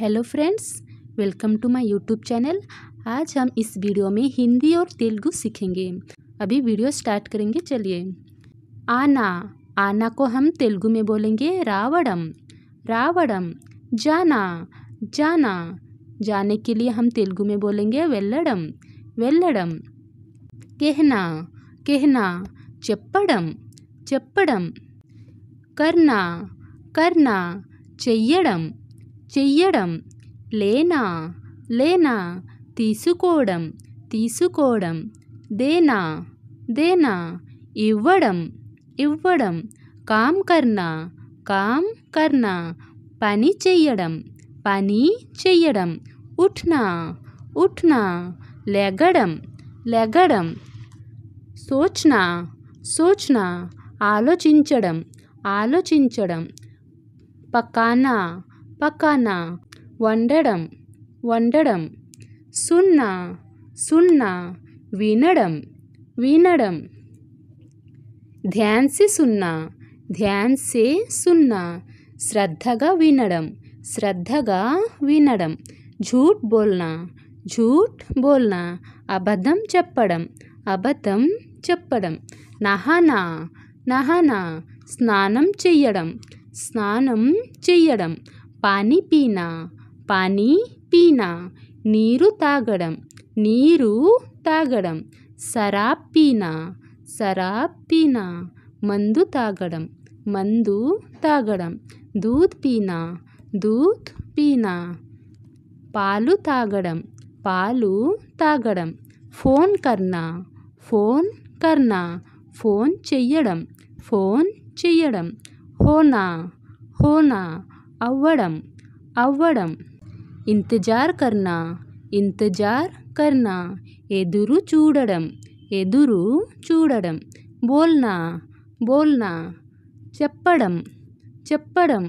hello friends welcome to my YouTube channel आज हम इस वीडियो में हिंदी और तेलुगु सीखेंगे अभी वीडियो स्टार्ट करेंगे चलिए आना आना को हम तेलुगु में बोलेंगे रावणम रावणम जाना जाना जाने के लिए हम तेलुगु में बोलेंगे वेल्लडम वेल्लडम कहना कहना चप्पड़म चप्पड़म करना करना చెయ్యడం చెయ్యడం లేనా లేనా తీసుకోవడం తీసుకోవడం దేనా దేనా ఇవ్వడం ఇవ్వడం కామ్ కర్నా కామ్ కర్నా పని చెయ్యడం పని చెయ్యడం ఉఠ్నా ఉఠ్నా లెగడం లెగడం సోచనా సోచనా ఆలోచించడం ఆలోచించడం పకానా పక్కన వండడం వండడం సున్నా సున్నా వినడం వినడం ధ్యాన్సి సున్నా ధ్యాన్సే సున్నా శ్రద్ధగా వినడం శ్రద్ధగా వినడం ఝూట్ బోల్నా ఝూట్ బోల్నా అబద్ధం చెప్పడం అబద్ధం చెప్పడం నహనా నహనా స్నానం చెయ్యడం స్నానం చెయ్యడం పానీ పీనా పానీ పీనా నీరు తాగడం నీరు తాగడం సరాబ్ పీనా సరాబ్ పీనా మందు తాగడం మందు తాగడం దూద్ పీనా దూద్ పీనా పాలు తాగడం పాలు తాగడం ఫోన్ కర్నా ఫోన్ కర్నా ఫోన్ చెయ్యడం ఫోన్ చెయ్యడం హోనా హోనా అవ్వడం అవ్వడం ఇంతజార్ కర్నా ఇంతజార్ కర్నా ఎదురు చూడడం ఎదురు చూడడం బోల్నా బోల్నా చెప్పడం చెప్పడం